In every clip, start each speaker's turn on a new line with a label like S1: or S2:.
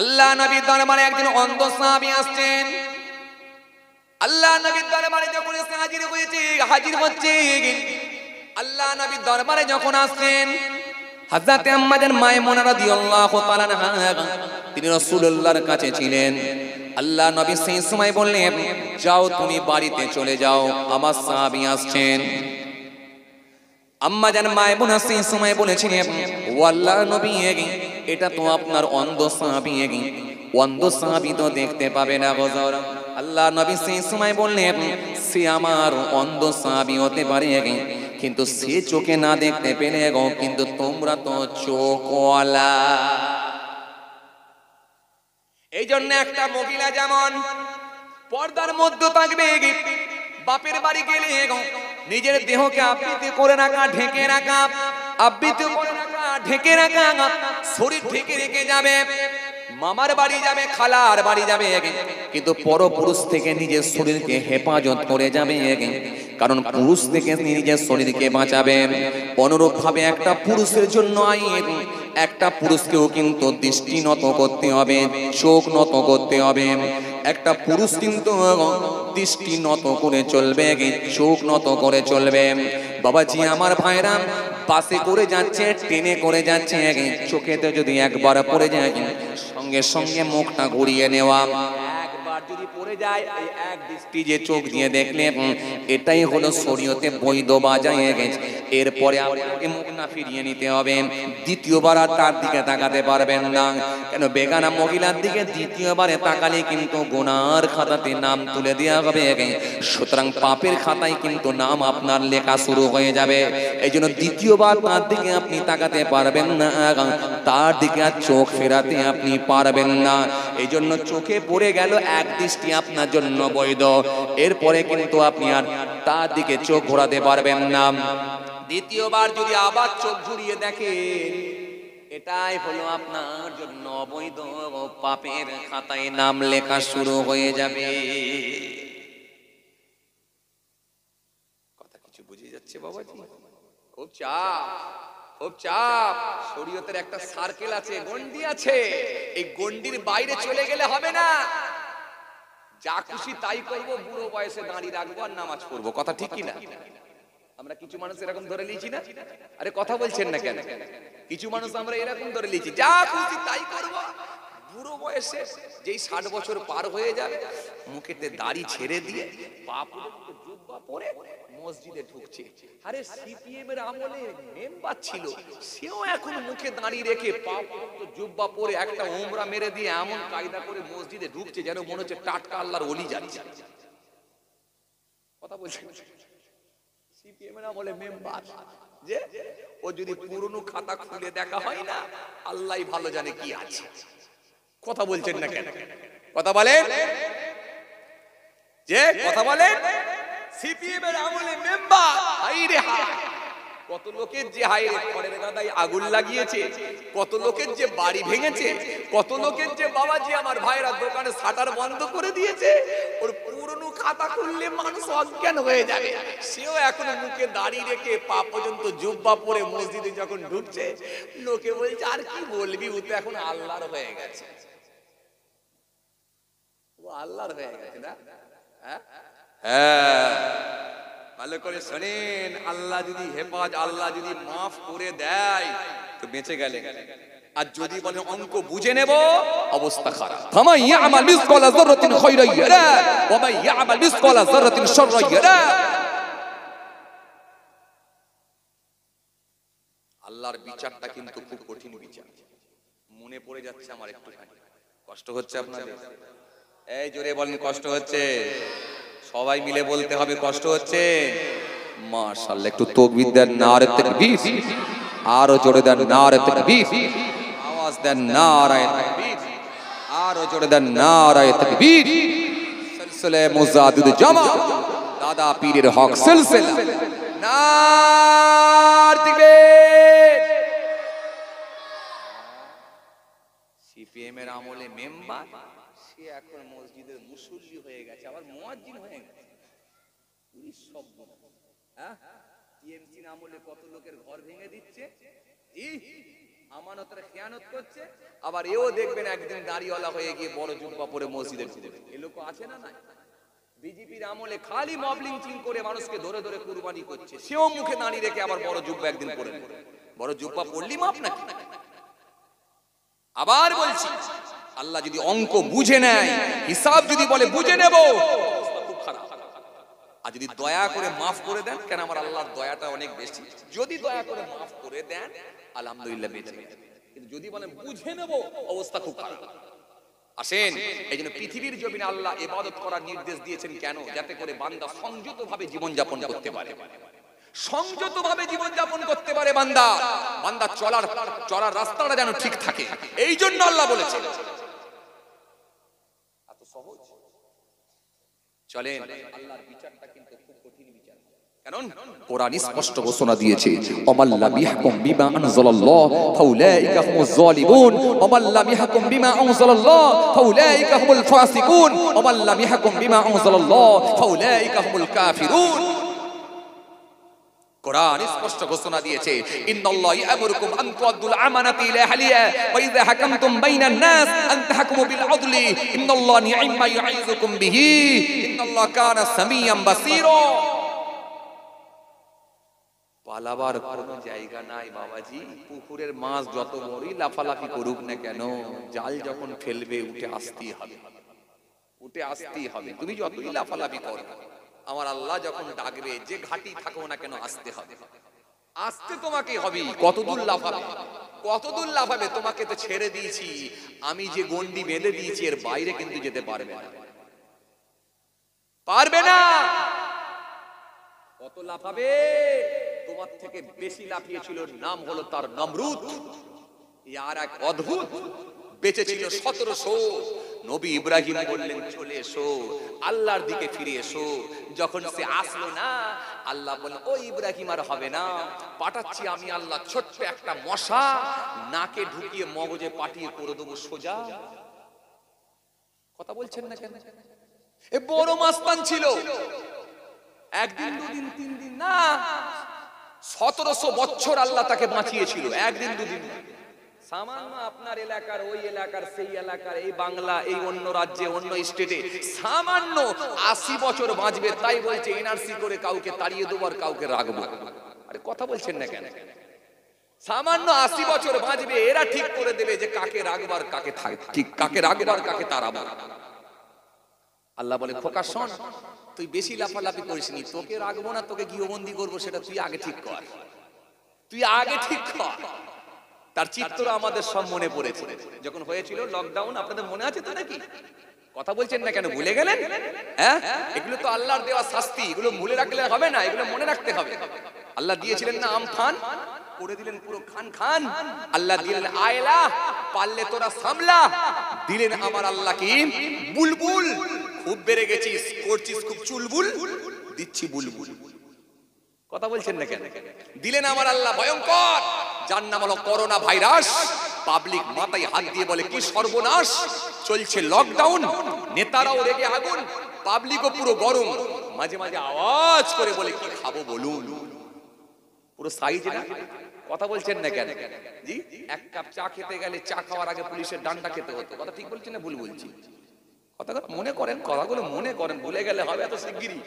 S1: আল্লাহ নবীর দরবারে একদিন অন্ধ সাহাবি আসছেন আল্লাহ নবীর দরবারে যখন হাজির হয়েছে হাজির হচ্ছে আল্লাহ নবীর দরবারে যখন আসছেন হাজরাতে আমাদের মায়েমনা রাদিয়াল্লাহু তাআলা তিনি রাসূলুল্লাহর কাছে ছিলেন আল্লাহ নবী সেই সময় বললেন যাও তুমি বাড়িতে চলে যাও আমার সাহাবি আসছেন আম্মা জান মায়েমুনা সেই সময় বলেছিলেন ও আল্লাহ নবী এটা তো আপনার অন্ধ সাহাবি অন্ধ সাহাবি তো দেখতে পাবে না গজর আল্লাহ নবী সেই সময় বললেন সে আমার অন্ধ সাহাবি হতে পারে কিন্তু সে চোখে না দেখতে পেলে গো কিন্তু তোমরা তো চোখওয়ালা এই জন্য একটা মহিলা যেমন পর্দার মধ্যে থাকবে বাপের বাড়ি গেলে নিজের দেহকে আবৃত্তি করে রাখা ঢেকে রাখা আবৃত্তি করে ঢেকে রাখা শরীর ঢেকে রেখে যাবে মামার বাড়ি যাবে খালার বাড়ি যাবে কিন্তু পরপুরুষ থেকে নিজের শরীরকে হেফাজত করে যাবে কারণ পুরুষ থেকে নিজের শরীরকে বাঁচাবেন ভাবে একটা পুরুষের জন্য আইন একটা পুরুষকেও কিন্তু দৃষ্টি নত করতে হবে চোখ নত করতে হবে একটা পুরুষ কিন্তু দৃষ্টি নত করে চলবে চোখ নত করে চলবে বাবাজি আমার ভাইরা বাসে করে যাচ্ছে ট্রেনে করে যাচ্ছে চোখেতে যদি একবার পড়ে যায় সঙ্গে সঙ্গে মুখটা ঘুরিয়ে নেওয়া আর যদি পড়ে যায় এই এক দৃষ্টি যে চোখ দিয়ে দেখলে এটাই হলো শরীয়তে বৈধ বাজায় গেছে এরপরে আপনাকে মুখ না ফিরিয়ে নিতে হবে দ্বিতীয়বার আর তার দিকে তাকাতে পারবেন না কেন বেগানা মহিলার দিকে দ্বিতীয়বারে তাকালে কিন্তু গোনার খাতাতে নাম তুলে দেওয়া হবে সুতরাং পাপের খাতায় কিন্তু নাম আপনার লেখা শুরু হয়ে যাবে এই জন্য দ্বিতীয়বার তার দিকে আপনি তাকাতে পারবেন না তার দিকে আর চোখ ফেরাতে আপনি পারবেন না এই জন্য চোখে পড়ে গেল এক একদৃষ্টি আপনার জন্য বৈধ এরপরে কিন্তু আপনি আর তার দিকে চোখ ঘোরাতে পারবেন না দ্বিতীয়বার যদি আবার চোখ ঘুরিয়ে দেখে এটাই হলো আপনার জন্য অবৈধ পাপের খাতায় নাম লেখা শুরু হয়ে যাবে কথা কিছু বুঝে যাচ্ছে বাবা খুব চাপ খুব চাপ শরীয়তের একটা সার্কেল আছে গন্ডি আছে এই গন্ডির বাইরে চলে গেলে হবে না যা খুশি তাই করবো বুড়ো বয়সে দাঁড়িয়ে রাখবো আর নামাজ পড়বো কথা ঠিক কিনা আমরা কিছু মানুষ এরকম ধরে নিয়েছি না আরে কথা বলছেন না কেন কিছু মানুষ আমরা এরকম ধরে নিয়েছি যা খুশি তাই করবো বুড়ো বয়সে যেই ষাট বছর পার হয়ে যাবে মুখেতে দাড়ি ছেড়ে দিয়ে পা জুব্বা পরে মসজিদে ঢুকছে আরে সিপিএম এর আমলে মেম্বার ছিল সেও এখন মুখে দাঁড়িয়ে রেখে পা জুব্বা পরে একটা ওমরা মেরে দিয়ে এমন কায়দা করে মসজিদে ঢুকছে যেন মনে হচ্ছে টাটকা আল্লাহর অলি যাচ্ছে কথা বলছেন সিপিএম এর আমলে মেম্বার যে ও যদি পুরনো খাতা খুলে দেখা হয় না আল্লাহই ভালো জানে কি আছে কথা বলছেন না কেন কথা বলে যে কথা বলেন সিপিএম এর আমলে মেম্বার হাইরে হাই কত লোকের যে হাই ঘরের গাদায় আগুন লাগিয়েছে কত লোকের যে বাড়ি ভেঙেছে কত লোকের যে বাবাজি আমার ভাইরা দোকানে শাটার বন্ধ করে দিয়েছে ওর পুরনো খাতা খুললে মানুষ অজ্ঞান হয়ে যাবে সেও এখন মুখে দাড়ি রেখে পা পর্যন্ত জুব্বা পরে মসজিদে যখন ঢুকছে লোকে বলছে আর কি বলবি ও তো এখন আল্লাহর হয়ে গেছে আল্লাহর হয়ে গেছে না হ্যাঁ? হ্যাঁ। ভালো করে শোনেন আল্লাহ যদি হেফাজ আল্লাহ যদি মাফ করে দেয় তো বেঁচে গেলে আর যদি বলে অঙ্ক বুঝে নেব অবস্থা খারাপ ইয়ারা ইয়ারা আল্লাহর বিচারটা কিন্তু খুব কঠিন বিচার মনে পড়ে যাচ্ছে আমার একটু কষ্ট হচ্ছে আপনাদের এই জোরে বলেন কষ্ট হচ্ছে সবাই মিলে বলতে হবে কষ্ট হচ্ছে মাশাআল্লাহ একটু তকবীর দেন নারে তাকবীর আরো জোরে দেন নারে তাকবীর আওয়াজ দেন নারায়ে তাকবীর আরো জোরে দেন নারায়ে তাকবীর সিলসিলে মুজাদিদ জামা দাদা পীরের হক সিলসিলা নার তাকবীর সিপিএম এর আমলে মেম্বার এখন মসজিদের মুসল্লি হয়ে গেছে আবার মোয়াজ্জিন হয়ে গেছে পুলিশ শব্দ হ্যাঁ টিএমসি আমলে কত লোকের ঘর ভেঙে দিচ্ছে আমানতের খেয়ানত করছে আবার এও দেখবেন একদিন হয়ে গিয়ে বড় জুব্বা পরে এ লোক আছে না বিজেপির আমলে খালি মবলিং চিং করে মানুষকে ধরে ধরে কুরবানি করছে সেও মুখে দাঁড়িয়ে রেখে আবার বড় জুব্বা একদিন পরে বড় জুব্বা পড়লি মাপ নাকি আবার বলছি আল্লাহ যদি অঙ্ক বুঝে নেয় হিসাব যদি বলে বুঝে নেব আর যদি দয়া করে মাফ করে দেন কেন আমার আল্লাহর দয়াটা অনেক বেশি যদি দয়া করে মাফ করে দেন আলহামদুলিল্লাহ বেঁচে কিন্তু যদি বলে বুঝে নেব অবস্থা খুব খারাপ আসেন এই জন্য পৃথিবীর জমিনে আল্লাহ এবাদত করার নির্দেশ দিয়েছেন কেন যাতে করে বান্দা সংযত ভাবে জীবনযাপন করতে পারে সংযত ভাবে জীবনযাপন করতে পারে বান্দা বান্দা চলার চলার রাস্তাটা যেন ঠিক থাকে এই জন্য আল্লাহ বলেছেন চলেন আল্লাহর বিচারটা কিন্তু খুব কঠিন বিচার কারণ কোরআন স্পষ্ট ঘোষণা দিয়েছে অমাল্লাম ইয়াহকুম বিমা আনজালাল্লাহ ফাউলাইকা হুমুজ যালিমুন অমাল্লাম ইয়াহকুম বিমা আনজালাল্লাহ ফাউলাইকা হুমুল ফাসিকুন অমাল্লাম ইয়াহকুম বিমা আনজালাল্লাহ ফাউলাইকা হুমুল কাফিরুন কোরআন স্পষ্ট ঘোষণা দিয়েছে ইন্নাল্লাহ ইয়ামুরুকুম আন তুআদুল আমানাতি ইলা আহলিহা ওয়া ইযা হাকামতুম বাইনান নাস আন তাহকুমু বিল আদলি ইন্নাল্লাহ নিআমা ইয়াইযুকুম বিহি ইন্নাল্লাহ কানা সামিয়াম বাসীরা পালাবার কোনো জায়গা নাই বাবাজি পুকুরের মাছ যত বড়ই লাফালাফি করুক না কেন জাল যখন ফেলবে উঠে আসতেই হবে উঠে আসতেই হবে তুমি যতই লাফালাফি করো আমার আল্লাহ যখন ডাকবে যে ঘাটি থাকো না কেন আসতে হবে আসতে তোমাকে হবে কতদূর লাফাবে কতদূর লাফাবে তোমাকে তো ছেড়ে দিয়েছি আমি যে গন্ডি বেঁধে দিয়েছি এর বাইরে কিন্তু যেতে পারবে না পারবে না কত লাফাবে তোমার থেকে বেশি লাফিয়েছিল নাম হলো তার নমরুদ আর এক অদ্ভুত বেঁচেছিল সতেরোশো নবী ইব্রাহিম বললেন চলে এসো আল্লাহর দিকে ফিরে এসো যখন সে আসলো না আল্লাহ বলল ও ইব্রাহিম আর হবে না পাঠাচ্ছি আমি আল্লাহ ছোট্ট একটা মশা নাকে ঢুকিয়ে মগজে পাঠিয়ে করে দেবো সোজা কথা বলছেন না কেন এ বড় মাস্তান ছিল একদিন দুদিন তিন দিন না সতেরোশো বছর আল্লাহ তাকে বাঁচিয়েছিল একদিন দুদিন না সামান্য আপনার এলাকার ওই এলাকার সেই এলাকার এই বাংলা এই অন্য রাজ্যে অন্য স্টেটে সামান্য আশি বছর বাঁচবে তাই বলছে এনআরসি করে কাউকে তাড়িয়ে দেবো আর কাউকে রাখবো আরে কথা বলছেন না কেন সামান্য আশি বছর বাঁচবে এরা ঠিক করে দেবে যে কাকে রাখবার কাকে থাকে ঠিক কাকে রাখবার কাকে তারাবার আল্লাহ বলে খোকা শোন তুই বেশি লাফালাফি করিস নি তোকে রাখবো না তোকে গৃহবন্দী করবো সেটা তুই আগে ঠিক কর তুই আগে ঠিক কর তার চিত্র আমাদের সব মনে পড়েছে যখন হয়েছিল লকডাউন আপনাদের মনে আছে তো নাকি কথা বলছেন না কেন ভুলে গেলেন হ্যাঁ এগুলো তো আল্লাহর দেওয়া শাস্তি এগুলো ভুলে রাখলে হবে না এগুলো মনে রাখতে হবে আল্লাহ দিয়েছিলেন না আমফান করে দিলেন পুরো খান খান আল্লাহ দিলেন আয়লা পারলে তোরা সামলা দিলেন আমার আল্লাহ কি বুলবুল খুব বেড়ে গেছিস করছিস খুব চুলবুল দিচ্ছি বুলবুল কথা বলছেন না কেন দিলেন আমার আল্লাহ ভয়ঙ্কর যার নাম হলো করোনা ভাইরাস পাবলিক মাথায় হাত দিয়ে বলে কি সর্বনাশ চলছে লকডাউন নেতারাও রেগে আগুন পাবলিকও পুরো গরম মাঝে মাঝে আওয়াজ করে বলে কি খাবো বলুন পুরো সাইজ না কথা বলছেন না কেন জি এক কাপ চা খেতে গেলে চা খাওয়ার আগে পুলিশের ডান্ডা খেতে হতো কথা ঠিক বলছেন না ভুল বলছি কথা মনে করেন কথাগুলো মনে করেন ভুলে গেলে হবে এত শিগগিরই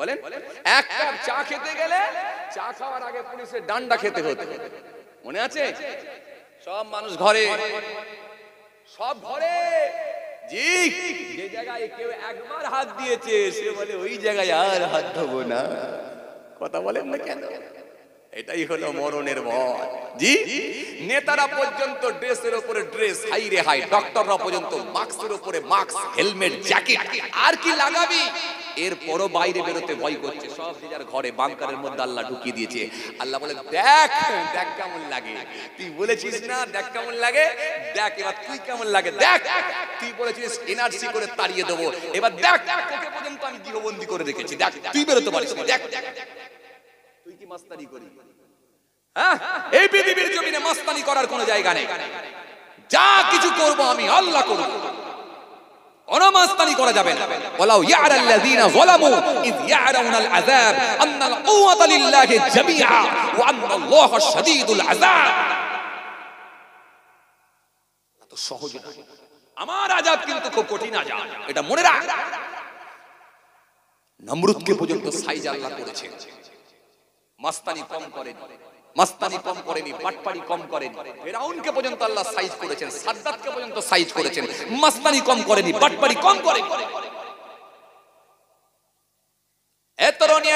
S1: বলেন এক কাপ চা খেতে গেলে চা খাওয়ার আগে পুলিশের ডান্ডা খেতে হতো মনে আছে সব মানুষ ঘরে সব ঘরে জি যে জায়গায় কেউ একবার হাত দিয়েছে সে বলে ওই জায়গায় আর হাত ধোবো না কথা বলেন না কেন এটাই হলো মরণের ভয় জি নেতারা পর্যন্ত ড্রেসের উপরে ড্রেস হাই রে হাই ডক্টররা পর্যন্ত মাস্কের উপরে মাস্ক হেলমেট জ্যাকেট আর কি লাগাবি এরপরও বাইরে বেরোতে ভয় করছে সব যার ঘরে বাংকারের মধ্যে আল্লাহ ঢুকিয়ে দিয়েছে আল্লাহ বলে দেখ দেখ কেমন লাগে তুই বলেছিস না দেখ কেমন লাগে দেখ এবার তুই কেমন লাগে দেখ তুই বলেছিস এনআরসি করে তাড়িয়ে দেবো এবার দেখ তোকে পর্যন্ত আমি গৃহবন্দী করে রেখেছি দেখ তুই বেরোতে পারিস দেখ দেখ তুই কি মাস্তানি করি হ্যাঁ? এই পৃথিবীর জমিনে মাস্তানি করার কোনো জায়গা নেই যা কিছু করব আমি আল্লাহ করব অনমাস্তানি করা যাবে না ওয়ালাউ ইয়ারাল্লাযীনা যালামু ইয ইয়ারাউনাল আযাব আন্নাল কুওয়াতা লিল্লাহি জামিআ ওয়া আন্নাল্লাহা শাদীদুল আযাব তো সহজ না আমার আজাদ কিন্তু খুব কঠিন আজাদ এটা মনে রাখ নমরুদকে পর্যন্ত সাইজ আল্লাহ করেছে মাস্তানি কম করেন মাস্তানি কম করেনি পাটপাড়ি কম করেন ফেরাউনকে পর্যন্ত আল্লাহ সাইজ করেছেন সাদ্দাতকে পর্যন্ত সাইজ করেছেন মাস্তানি কম করেনি পাটপাড়ি কম করেন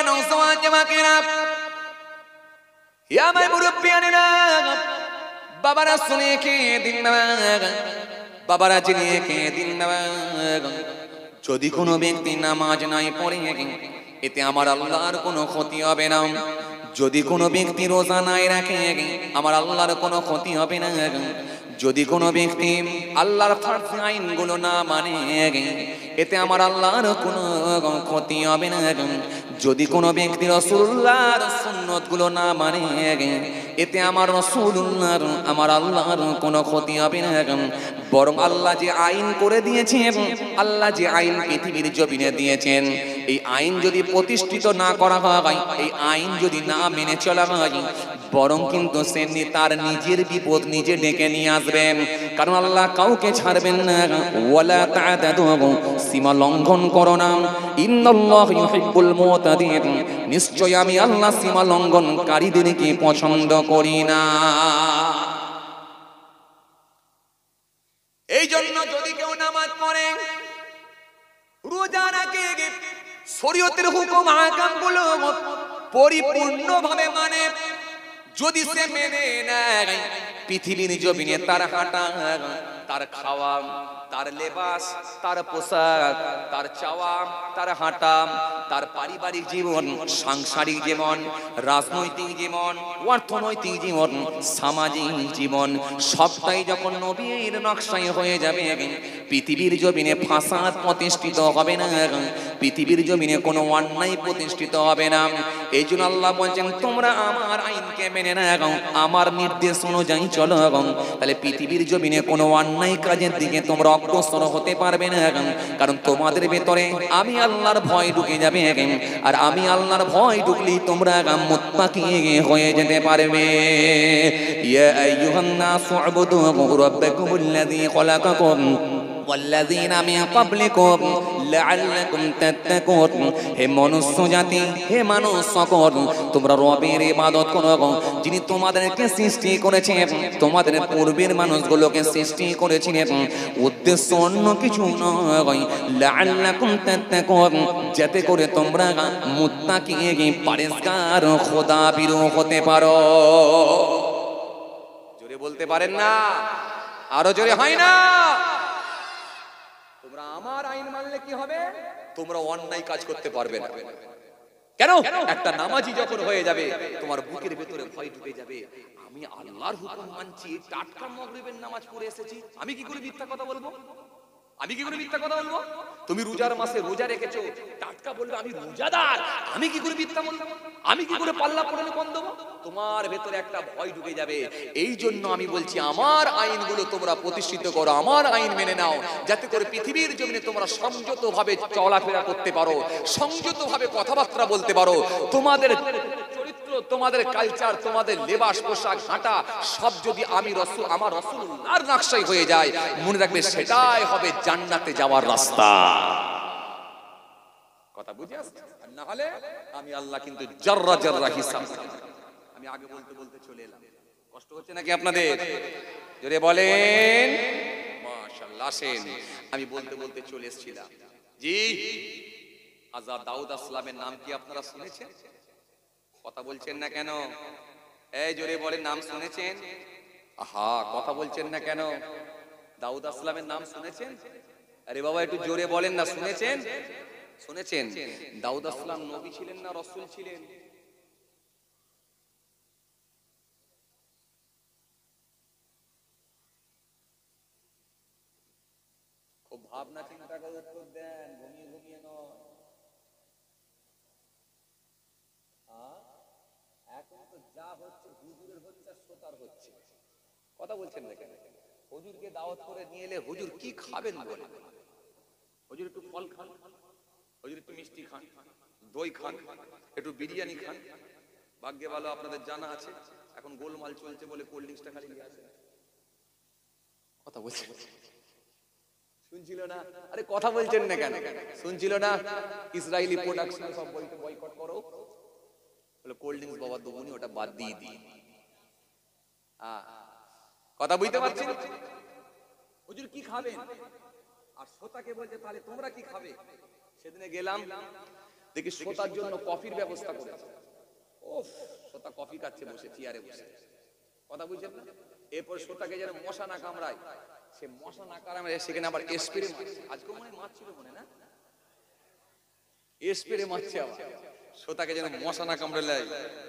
S1: নওজওয়ান জামাকেরা ইয়া মাই বাবারা শুনে কে দিন বাবারা জেনে কে দিন যদি কোনো ব্যক্তি নামাজ নাই পড়ে এতে আমার আল্লাহর কোনো ক্ষতি হবে না যদি কোনো ব্যক্তি রোজা নাই রাখে আমার আল্লাহর কোনো ক্ষতি হবে না যদি কোনো ব্যক্তি আল্লাহর ফার্সি আইনগুলো না মানে এতে আমার আল্লাহর কোনো ক্ষতি হবে না যদি কোনো ব্যক্তি রসুল্লাহর সুন্নতগুলো না মানে এতে আমার রসুল্লাহর আমার আল্লাহর কোনো ক্ষতি হবে না এখন বরং আল্লাহ যে আইন করে দিয়েছেন আল্লাহ যে আইন পৃথিবীর জমিনে দিয়েছেন এই আইন যদি প্রতিষ্ঠিত না করা হয় এই আইন যদি না মেনে চলা হয় বরং কিন্তু সে তার নিজের বিপদ নিজে ডেকে নিয়ে আসবেন কারণ আল্লাহ কাউকে ছাড়বেন না সীমা লঙ্ঘন করো না ইন্নল্লাহ নিশ্চয় আমি আল্লাহ সীমা লঙ্ঘনকারীদেরকে পছন্দ করি না এই জন্য যদি কেউ নামাজ পড়ে রোজা রাখে শরীয়তের হুকুম আকাম গুলো পরিপূর্ণ ভাবে মানে যদি সে মেনে নেয় পৃথিবীর জমিনে তার হাঁটা তার খাওয়া তার লেবাস তার পোশাক তার চাওয়া তার হাঁটা তার পারিবারিক জীবন সাংসারিক জীবন রাজনৈতিক জীবন অর্থনৈতিক জীবন সামাজিক জীবন সবটাই যখন নবীর নকশায় হয়ে যাবে পৃথিবীর জমিনে ফাঁসাদ প্রতিষ্ঠিত হবে না পৃথিবীর জমিনে কোনো অন্যায় প্রতিষ্ঠিত হবে না এই জন্য আল্লাহ বলছেন তোমরা আমার আইনকে মেনে না আমার নির্দেশ অনুযায়ী চলো তাহলে পৃথিবীর জমিনে কোনো অন্যায় অন্যায় কাজের দিকে তোমরা অগ্রসর হতে পারবে না কারণ তোমাদের ভেতরে আমি আল্লাহর ভয় ঢুকে যাবে আর আমি আল্লাহর ভয় ঢুকলেই তোমরা মুত্তাকি হয়ে যেতে পারবে ইয়া আইয়ুহান নাসু আবুদু রাব্বাকুমুল্লাযী খালাকাকুম ওয়াল্লাযীনা মিন ক্বাবলিকুম লাআল্লাকুম তাত্তাকুন হে মনুষ্য জাতি হে মানুষ সকল তোমরা রবের ইবাদত করো যিনি তোমাদেরকে সৃষ্টি করেছেন তোমাদের পূর্বের মানুষগুলোকে সৃষ্টি করেছিলেন উদ্দেশ্য অন্য কিছু নয় লাআল্লাকুম তাত্তাকুন যাতে করে তোমরা মুত্তাকি পারেসকার খোদা বিরু হতে পারো জোরে বলতে পারেন না আরো জোরে হয় না তোমরা অন্যায় কাজ করতে পারবে না কেন একটা নামাজি যখন হয়ে যাবে তোমার বুকের ভেতরে ভয় ঢুকে যাবে আমি আল্লাহর হুকুম মানছি টাটকা মগরিবের নামাজ পড়ে এসেছি আমি কি করে মিথ্যা কথা বলবো আমি কি করে মিথ্যা কথা বলবো তুমি রোজার মাসে রোজা রেখেছো টাটকা বলবে আমি রোজাদার আমি কি করে মিথ্যা বলবো আমি কি করে পাল্লা পড়ে কম দেবো তোমার ভেতরে একটা ভয় ঢুকে যাবে এই জন্য আমি বলছি আমার আইনগুলো তোমরা প্রতিষ্ঠিত করো আমার আইন মেনে নাও যাতে করে পৃথিবীর জমিনে তোমরা সংযতভাবে চলাফেরা করতে পারো সংযতভাবে কথাবার্তা বলতে পারো তোমাদের তোমাদের কালচার তোমাদের লেবাস পোশাক হাঁটা সব যদি আমি রসুল আমার রসুল্লাহর নকশাই হয়ে যায় মনে রাখবে সেটাই হবে জান্নাতে যাওয়ার রাস্তা কথা বুঝে আসছে না হলে আমি আল্লাহ কিন্তু জাররা জাররা হিসাব আমি আগে বলতে বলতে চলে এলাম কষ্ট হচ্ছে নাকি আপনাদের জোরে বলেন মাশাআল্লাহ আসেন আমি বলতে বলতে চলে এসেছিলাম জি আজাদ দাউদ আসলামের নাম কি আপনারা শুনেছেন কথা বলছেন না কেন এই জোরে বলে নাম শুনেছেন আহা কথা বলছেন না কেন দাউদ আসলামের নাম শুনেছেন আরে বাবা একটু জোরে বলেন না শুনেছেন শুনেছেন দাউদ আসলাম নবী ছিলেন না রসুল ছিলেন
S2: খুব ভাবনা চিন্তা
S1: যা হচ্ছে হুজুরের হচ্ছে আর শ্রোতার হচ্ছে কথা বলছেন না কেন হুজুরকে দাওয়াত করে নিয়ে এলে হুজুর কি খাবেন বলে হুজুর একটু ফল খান হুজুর একটু মিষ্টি খান দই খান একটু বিরিয়ানি খান ভাগ্যে ভালো আপনাদের জানা আছে এখন গোলমাল চলছে বলে কোল্ড ড্রিঙ্কসটা খালি নিয়ে আসেন কথা বলছে শুনছিল না আরে কথা বলছেন না কেন শুনছিল না ইসরায়েলি প্রোডাকশন সব বয়কট করো বলে কোল্ড ড্রিঙ্কস বাবা দুবুনি ওটা বাদ দিয়ে দিই কথা বুঝতে পারছেন হুজুর কি খাবেন আর শ্রোতাকে বলছে তাহলে তোমরা কি খাবে সেদিনে গেলাম দেখি শ্রোতার জন্য কফির ব্যবস্থা করেছে ও শ্রোতা কফি খাচ্ছে বসে চেয়ারে বসে কথা বুঝছে এরপর শ্রোতাকে যেন মশা না কামড়ায় সে মশা না কামড়ায় সেখানে আবার স্প্রে আজকে মনে মারছিল মনে না স্প্রে মারছে আবার শ্রোতাকে যেন মশা না কামড়ে লাই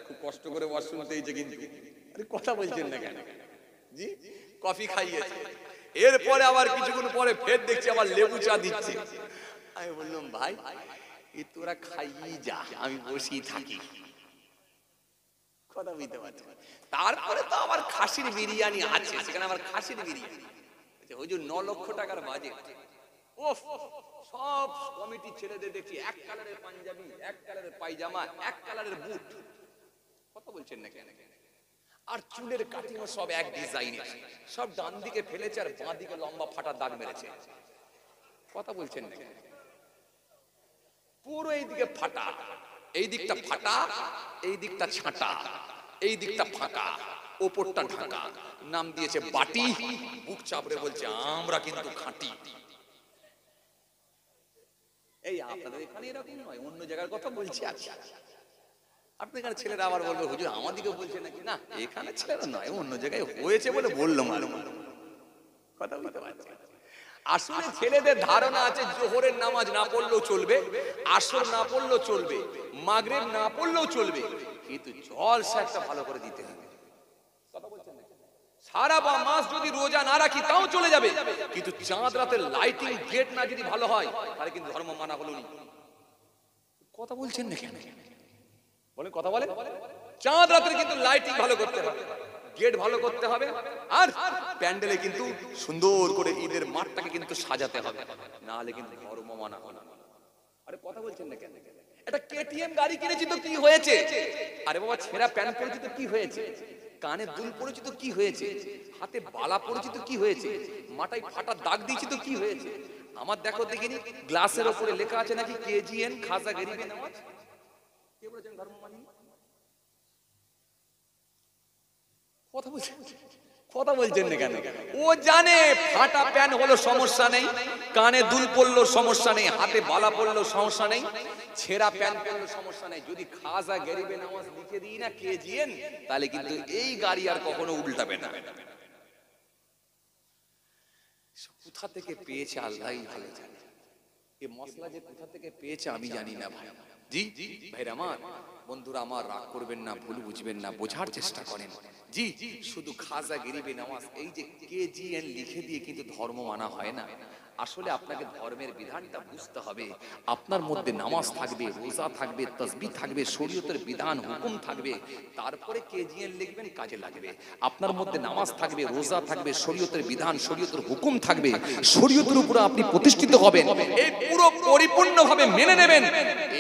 S1: খুব কষ্ট করে ওয়াজ শুনতে যে কিন্তু আরে কথা বলছেন না কেন জি কফি খাইয়েছে এরপরে আবার কিছুক্ষণ পরে ফের দেখছি আবার লেবু চা দিচ্ছে আমি বললাম ভাই এ তোরা খাইয়ে যা আমি বসেই থাকি কথা বুঝতে পারছি তারপরে তো আবার খাসির বিরিয়ানি আছে সেখানে আমার খাসির বিরিয়ানি আচ্ছা, ওই যে ন লক্ষ টাকার বাজেট ও সব কমিটি ছেলেদের দেখছি এক কালারের পাঞ্জাবি এক কালারের পায়জামা এক কালারের বুট কথা বলছেন না কেন আর চুলের কাটিং সব এক ডিজাইনের সব ডান দিকে ফেলেছে আর বাঁ দিকে লম্বা ফাটা দাগ মেরেছে কথা বলছেন না পুরো এইদিকে ফাটা এই দিকটা ফাটা এই দিকটা ছাঁটা এই দিকটা ফাঁকা ওপরটা ঢাকা নাম দিয়েছে বাটি বুক চাপড়ে বলছে আমরা কিন্তু খাঁটি এই আপনাদের এখানে এরকম নয় অন্য জায়গার কথা বলছি আর আপনি এখানে ছেলেরা আবার বলবে হুজুর আমাদিকে বলছে নাকি না এখানে ছেলেরা আচ্ছা, নয় অন্য আচ্ছা। জায়গায় হয়েছে বলে বললো মালুম কথা বলতে পারছি আসলে ছেলেদের ধারণা আছে জোহরের নামাজ না পড়লেও চলবে আসর না পড়লেও চলবে মাগরেব না পড়লেও চলবে কিন্তু জল একটা ভালো করে দিতে হবে সারা বা মাস যদি রোজা না রাখি তাও চলে যাবে কিন্তু চাঁদ রাতের লাইটিং গেট না যদি ভালো হয় তাহলে কিন্তু ধর্ম মানা হলো না কথা বলছেন না কেন বলে কথা বলে চাঁদ রাতের কিন্তু লাইটিং ভালো করতে হবে গেট ভালো করতে হবে আর প্যান্ডেলে কিন্তু সুন্দর করে ঈদের মাঠটাকে কিন্তু সাজাতে হবে না হলে কিন্তু ধর্ম মানা হবে না আরে কথা বলছেন না কেন এটা কেটিএম গাড়ি কিনেছি তো কি হয়েছে আরে বাবা ছেঁড়া প্যান্ট পরেছি তো কি হয়েছে কানে দুল পরিচিত কি হয়েছে হাতে বালা পরিচিত কি হয়েছে মাটায় ফাটা দাগ দিয়েছি তো কি হয়েছে আমার দেখো দেখিনি গ্লাসের ওপরে লেখা আছে নাকি কেজিএন খাজা গরিবে নামাজ কে বলেছেন ধর্ম মানি কথা বলছেন কথা বলছেন না কেন ও জানে ফাটা প্যান হলো সমস্যা নেই কানে দুল পড়লো সমস্যা নেই হাতে বালা পড়লো সমস্যা নেই ছেঁড়া প্যান পরলে সমস্যা নেই যদি খাজা গরিবে নামাজ লিখে দিই না কে জিয়েন তাহলে কিন্তু এই গাড়ি আর কখনো উল্টাবে না কোথা থেকে পেয়েছে আল্লাহ ভালো জানে এই মশলা যে কোথা থেকে পেয়েছে আমি জানি না ভাই জি আমার বন্ধুরা আমার রাগ করবেন না ভুল বুঝবেন না বোঝার চেষ্টা করেন জি শুধু খাজা গিরিবে নামাজ এই যে কে জি লিখে দিয়ে কিন্তু ধর্ম মানা হয় না আসলে আপনাকে ধর্মের বিধানটা বুঝতে হবে আপনার মধ্যে নামাজ থাকবে রোজা থাকবে তসবি থাকবে শরীয়তের বিধান হুকুম থাকবে তারপরে কেজিএন লিখবেন কাজে লাগবে আপনার মধ্যে নামাজ থাকবে রোজা থাকবে শরীয়তের বিধান শরীয়তের হুকুম থাকবে শরীয়তের উপরে আপনি প্রতিষ্ঠিত হবেন এই পুরো পরিপূর্ণভাবে মেনে নেবেন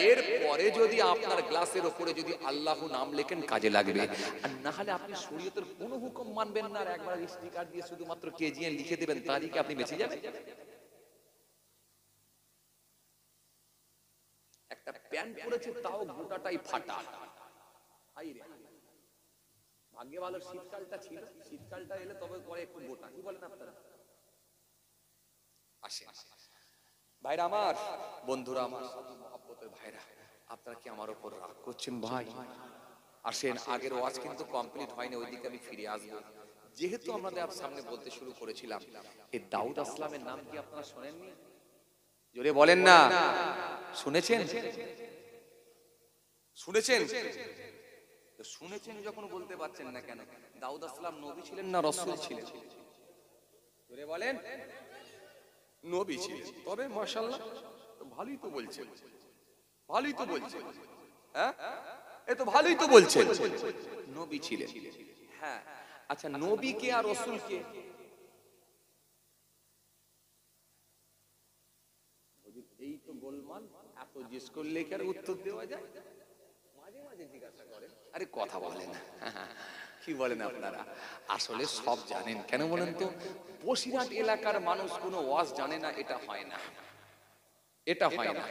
S1: এর পরে যদি আপনার গ্লাসের উপরে যদি আল্লাহ নাম লেখেন কাজে লাগবে আর না হলে আপনি শরীয়তের কোনো হুকুম মানবেন না আর একবার স্টিকার দিয়ে শুধুমাত্র কেজিএন লিখে দেবেন তারিখে আপনি বেঁচে যাবেন একটা প্যান্ট পরেছে তাও গোটাটাই ফাটা ভাগ্যে ভালো শীতকালটা ছিল শীতকালটা এলে তবে পরে একটু গোটা কি বলেন আপনারা আসে আসে ভাইরা আমার বন্ধুরা আমার মহাব্বতের ভাইরা আপনারা কি আমার উপর রাগ করছেন ভাই আসেন আগের ওয়াজ কিন্তু কমপ্লিট হয়নি ওইদিকে আমি ফিরে আসবো যেহেতু আমাদের সামনে বলতে শুরু করেছিলাম এই দাউদ আসলামের নাম কি আপনারা শোনেননি জোরে বলেন না শুনেছেন শুনেছেন শুনেছেন যখন বলতে পারছেন না কেন দাউদ আসলাম নবী ছিলেন না রসুল ছিলেন জোরে বলেন নবী ছিলেন তবে মাসাল্লাহ ভালোই তো বলছে ভালোই তো বলছে হ্যাঁ এ তো ভালোই তো বলছে নবী ছিলেন হ্যাঁ আচ্ছা নবীকে আর রসুলকে এই তো গোলমাল এত জিজ্ঞেস করলে কি আর উত্তর দেওয়া যায় মাঝে মাঝে জিজ্ঞাসা করে আরে কথা বলে না কি বলেন আপনারা আসলে সব জানেন কেন বলেন তো বসিরহাট এলাকার মানুষ কোনো ওয়াজ জানে না এটা হয় না এটা হয় না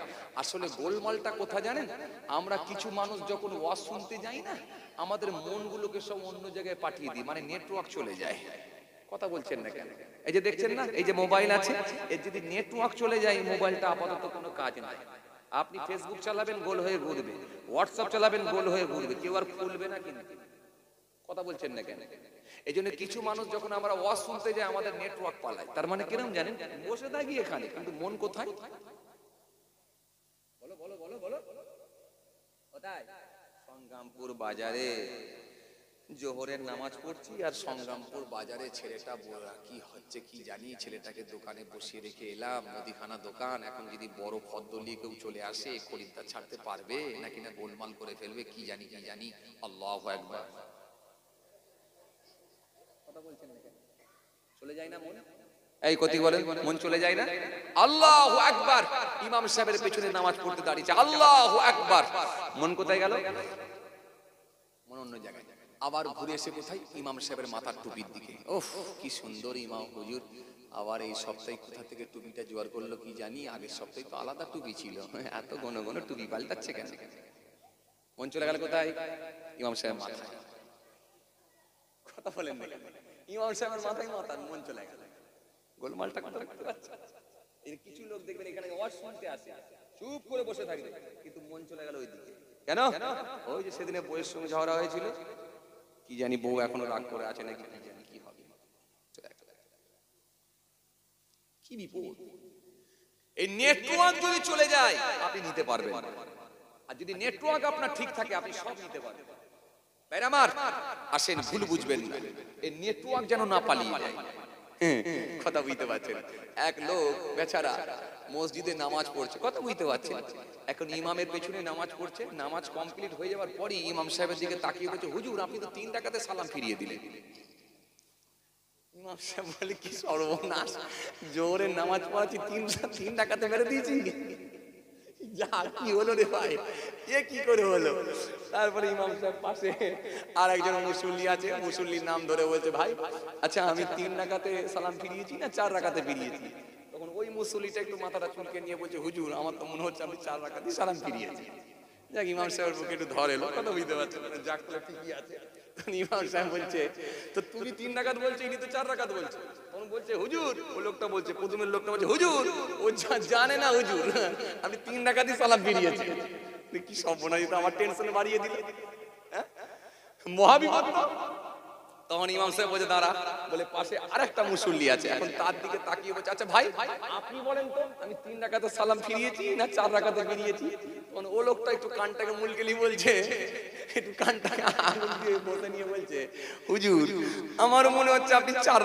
S1: আসলে গোলমালটা কোথা জানেন আমরা কিছু মানুষ যখন ওয়াজ শুনতে যাই না আমাদের মনগুলোকে সব অন্য জায়গায় পাঠিয়ে দিই মানে নেটওয়ার্ক চলে যায় কথা বলছেন না কেন এই যে দেখছেন না এই যে মোবাইল আছে এর যদি নেটওয়ার্ক চলে যায় মোবাইলটা আপাতত কোনো কাজ নাই আপনি ফেসবুক চালাবেন গোল হয়ে ঘুরবে হোয়াটসঅ্যাপ চালাবেন গোল হয়ে ঘুরবে কেউ আর খুলবে না কিন্তু কথা বলছেন না কেন এই জন্য কিছু মানুষ যখন আমরা ওয়াজ শুনতে যাই আমাদের নেটওয়ার্ক পালায় তার মানে কিরম জানেন বসে থাকি এখানে কিন্তু মন কোথায় বলো বলো বলো বলো কোথায় সংগ্রামপুর বাজারে জোহরের নামাজ পড়ছি আর সংগ্রামপুর বাজারে ছেলেটা কি হচ্ছে কি জানি ছেলেটাকে দোকানে বসিয়ে রেখে এলাম মুদিখানা দোকান এখন যদি বড় নিয়ে কেউ চলে আসে খরিদ্দার ছাড়তে পারবে নাকি না গোলমাল করে ফেলবে কি জানি কি জানি আল্লাহ একবার এই বলেন মন চলে যায় না ইমাম সাহেবের পেছনে নামাজ পড়তে দাঁড়িয়েছে মন কোথায় গেল মন অন্য জায়গায় আবার ঘুরে এসে কোথায় ইমাম সাহেবের মাথার টুপির দিকে ওফ কি সুন্দর ইমাম হুজুর আবার এই সপ্তাহে কোথা থেকে টুপিটা জোয়ার করলো কি জানি আগের সপ্তাহে তো আলাদা টুপি ছিল এত ঘন ঘন টুপি পাল্টাচ্ছে কেন মন চলে গেল কোথায় ইমাম সাহেব মাথায় কথা বলেন ইমাম সাহেবের মাথায় মাথার মন চলে গেল গোলমালটা কথা বলতে পারছে এর কিছু লোক দেখবেন এখানে আওয়াজ শুনতে আসে চুপ করে বসে থাকবে কিন্তু মন চলে গেল ওইদিকে কেন ওই যে সেদিনে বইয়ের সঙ্গে ঝগড়া হয়েছিল কি জানি বউ এখনো রাগ করে আছে নাকি কি জানি কি হবে কি বিপদ এই নেটওয়ার্ক যদি চলে যায় আপনি নিতে পারবেন আর যদি নেটওয়ার্ক আপনার ঠিক থাকে আপনি সব নিতে পারবেন তাই আমার আসেন ভুল বুঝবেন না এই নেটওয়ার্ক যেন না পালিয়ে যায় হ্যাঁ, কথা বুঝতে পারছেন এক লোক বেচারা মসজিদে নামাজ পড়ছে কথা বুঝতে পারছেন এখন ইমামের পেছনে নামাজ পড়ছে নামাজ কমপ্লিট হয়ে যাওয়ার পরই ইমাম সাহেবের দিকে তাকিয়ে বলছে হুজুর আপনি তো তিন টাকাতে সালাম ফিরিয়ে দিলেন ইমাম সাহেব বলে কি সর্বনাশ জোরে নামাজ পড়াচ্ছি তিন তিন টাকাতে মেরে দিয়েছি যা কি হলো রে ভাই কি করে হলো তারপরে ইমাম সাহেব পাশে আর একজন মুসল্লি আছে মুসল্লির নাম ধরে বলছে ভাই আচ্ছা আমি তিন রাকাতে সালাম ফিরিয়েছি না চার রাকাতে ফিরিয়েছি তখন ওই মুসল্লিটা একটু মাথাটা চুলকে নিয়ে বলছে হুজুর আমার তো মনে হচ্ছে আমি চার রাকাতে সালাম ফিরিয়েছি যাক ইমাম সাহেবের বুকে একটু ধরে এলো কথা বুঝতে পারছে যাক ঠিকই আছে ইমাম সাহেব বলছে তো তুমি তিন রাকাত বলছো ইনি তো চার রাকাত বলছো তখন বলছে হুজুর ও লোকটা বলছে প্রথমের লোকটা বলছে হুজুর ও জানে না হুজুর আমি তিন রাকাতই সালাম ফিরিয়েছি কি সম্ভব না আমার টেনশন বাড়িয়ে দিল হ্যাঁ মহাবিপদ তখন ইমাম সাহেব বলছে দাঁড়া বলে পাশে আরেকটা মুসল্লি আছে এখন তার দিকে তাকিয়ে বলছে আচ্ছা ভাই আপনি বলেন তো আমি তিন রাখাতে সালাম ফিরিয়েছি না চার রাখাতে ফিরিয়েছি তখন ও লোকটা একটু কানটাকে মুলকেলি বলছে নিয়ে বলছে আমার মনে হচ্ছে আপনি চার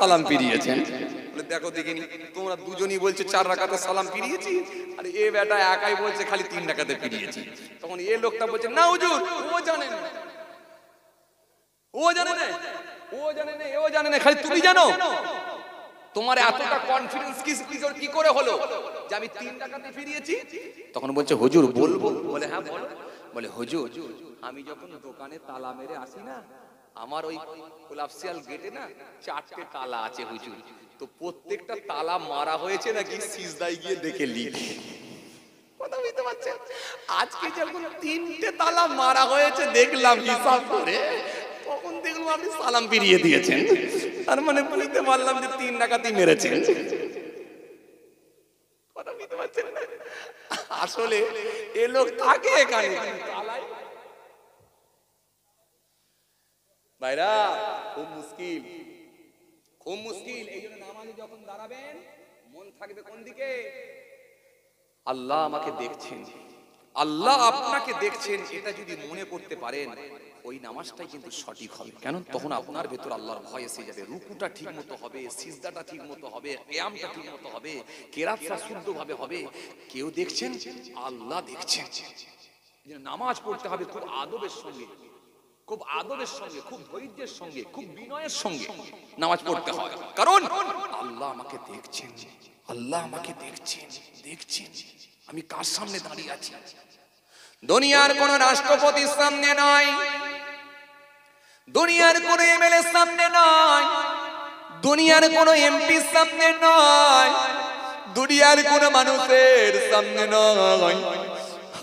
S1: সালাম বলে দেখো তোমরা দুজনই চার সালাম ফিরিয়েছি আর এ বেটা একাই বলছে খালি তিন টাকাতে ফিরিয়েছি তখন এ লোকটা বলছে না হুজুর ও জানেন ও জানে না ও জানে না ও জানে না খালি তুমি জানো তোমার এতটা কনফিডেন্স কি কি করে হলো যে আমি তিন টাকাতে ফিরিয়েছি তখন বলছে হুজুর বলবো বলে হ্যাঁ বল বলে হুজুর আমি যখন দোকানে তালা মেরে আসি না আমার ওই কোলাপসিয়াল গেটে না চারটে তালা আছে হুজুর তো প্রত্যেকটা তালা মারা হয়েছে নাকি সিজদাই গিয়ে দেখে লিখি কথা বুঝতে পারছেন আজকে যখন তিনটে তালা মারা হয়েছে দেখলাম হিসাব করে কখন দেখলো আপনি সালাম ফিরিয়ে দিয়েছেন তার মানে বুঝতে পারলাম যে তিন ডাকাতি মেরেছেন আসলে এ লোক থাকে এখানে ভাইরা খুব মুশকিল খুব মুশকিল এই জন্য নামাজে যখন দাঁড়াবেন মন থাকবে কোন দিকে আল্লাহ আমাকে দেখছেন আল্লাহ আপনাকে দেখছেন এটা যদি মনে করতে পারেন ওই নামাজটাই কিন্তু সঠিক হবে কেন তখন আপনার ভেতর আল্লাহর ভয় এসে যাবে রুকুটা ঠিক মতো হবে সিজদাটা ঠিক মতো হবে ক্যামটা ঠিক মতো হবে কেরাতটা শুদ্ধভাবে হবে কেউ দেখছেন আল্লাহ দেখছেন নামাজ পড়তে হবে খুব আদবের সঙ্গে খুব আদরের সঙ্গে খুব ধৈর্যের সঙ্গে খুব বিনয়ের সঙ্গে নামাজ পড়তে হবে কারণ আল্লাহ আমাকে দেখছেন আল্লাহ আমাকে দেখছেন দেখছেন আমি কার সামনে দাঁড়িয়ে আছি
S2: দুনিয়ার কোন রাষ্ট্রপতির সামনে
S1: নয় দুনিয়ার কোন এমএলএ সামনে নয় দুনিয়ার কোন এমপির সামনে নয় দুনিয়ার কোন মানুষের সামনে নয়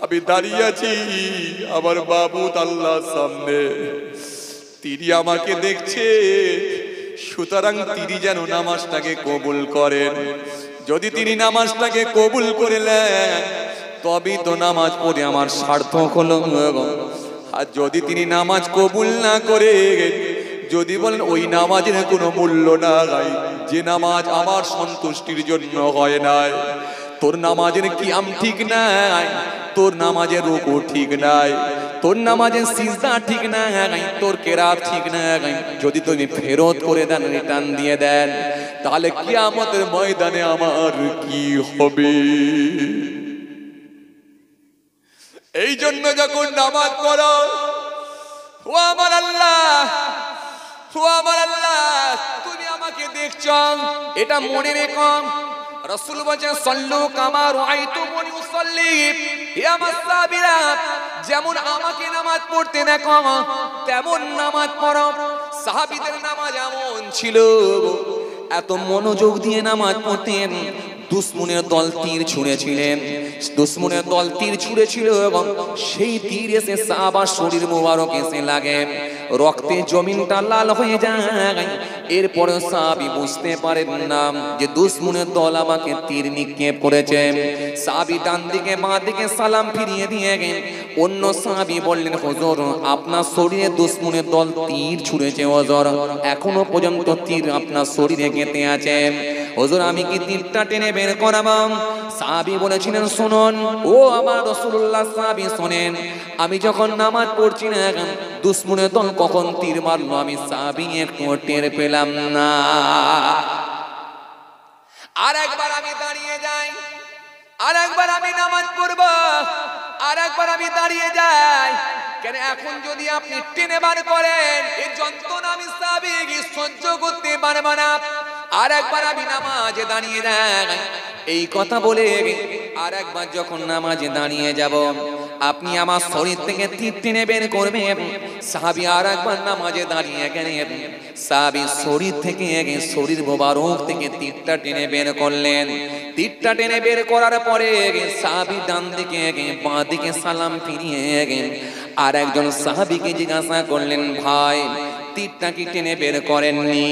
S1: আমি দাঁড়িয়ে আছি আমার বাবু আল্লাহর সামনে তিনি আমাকে দেখছে সুতরাং তিনি যেন নামাজটাকে কবুল করেন যদি তিনি নামাজটাকে কবুল করে নেন তবেই তো নামাজ পড়ে আমার সার্থক হল আর যদি তিনি নামাজ কবুল না করে যদি বলেন ওই নামাজের কোনো মূল্য গাই যে নামাজ আমার সন্তুষ্টির জন্য হয় নাই তোর নামাজের কি আম ঠিক নাই তোর নামাজের রুকু ঠিক নাই তোর নামাজের সিজা ঠিক না তোর কেরাত ঠিক না যদি তুমি ফেরত করে দেন রিটার্ন দিয়ে দেন তাহলে কিয়ামতের ময়দানে আমার কি হবে এই জন্য যখন নামাজ পড়ো ও আমার আল্লাহ ও আমার আল্লাহ তুমি আমাকে দেখছ এটা মনে রেখম রসুল বলছেন সল্লু কামার আই তো মনি উসল্লি হে আমার সাবিরা যেমন আমাকে নামাজ পড়তে দেখো তেমন নামাজ পড়ো সাহাবিদের নামাজ এমন ছিল এত মনোযোগ দিয়ে নামাজ পড়তেন দুশ্মনের দল তীর ছুঁড়েছিলেন দুশ্মনের দল তীর ছুঁড়েছিল এবং সেই তীর এসে সাবার শরীর মোবারক এসে লাগে রক্তে জমিনটা লাল হয়ে যায় এরপরে সাবি বুঝতে পারেন না যে দুশ্মনের দল আমাকে তীর নিক্ষেপ করেছে সাবি ডান দিকে বাঁ দিকে সালাম ফিরিয়ে দিয়ে গেন অন্য সাবি বললেন হজর আপনার শরীরে দুশ্মনের দল তীর ছুঁড়েছে হজর এখনো পর্যন্ত তীর আপনার শরীরে কেঁতে আছে হুজুর আমি কি তীরটা টেনে বের করাবাম সাহাবি বলেছিলেন শুনুন ও আমার রসুল্লাহ সাহাবি শোনেন আমি যখন নামাজ পড়ছি না দুশ্মনে তখন কখন তীর মারলো আমি সাহাবি একটু টের পেলাম না আর একবার আমি দাঁড়িয়ে যাই আর একবার আমি নামাজ পড়ব আর একবার আমি দাঁড়িয়ে যাই কেন এখন যদি আপনি টেনে বার করেন এই যন্ত্রণা আমি সাবিক সহ্য করতে পারব না আর একবার আমি নামাজে দাঁড়িয়ে যাই এই কথা বলে আর একবার যখন নামাজে দাঁড়িয়ে যাব আপনি আমার শরীর থেকে তীর টেনে বের করবে সাহাবি আর একবার নামাজে দাঁড়িয়ে গেলেন সাহাবি শরীর থেকে শরীর মোবারক থেকে তীরটা টেনে বের করলেন তীরটা টেনে বের করার পরে সাহাবি ডান দিকে বাঁ দিকে সালাম ফিরিয়ে আর একজন সাহাবিকে জিজ্ঞাসা করলেন ভাই তীরটাকে টেনে বের করেননি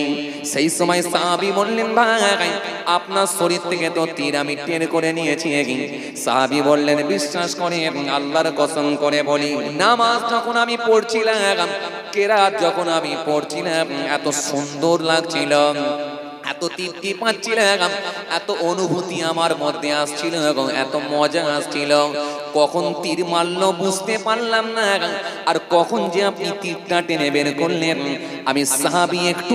S1: সেই সময় সাহাবি বললেন ভাই আপনার শরীর থেকে তো তীর আমি টের করে নিয়েছি সাহাবি বললেন বিশ্বাস করে আল্লাহর কসম করে বলি নামাজ যখন আমি পড়ছিলাম কেরাত যখন আমি পড়ছিলাম এত সুন্দর লাগছিল এত তৃপ্তি পাচ্ছিল এত অনুভূতি আমার মধ্যে আসছিল এবং এত মজা আসছিল কখন তীর মারল বুঝতে পারলাম না আর কখন যে আপনি তীরটা টেনে বের করলেন আমি সাহাবি একটু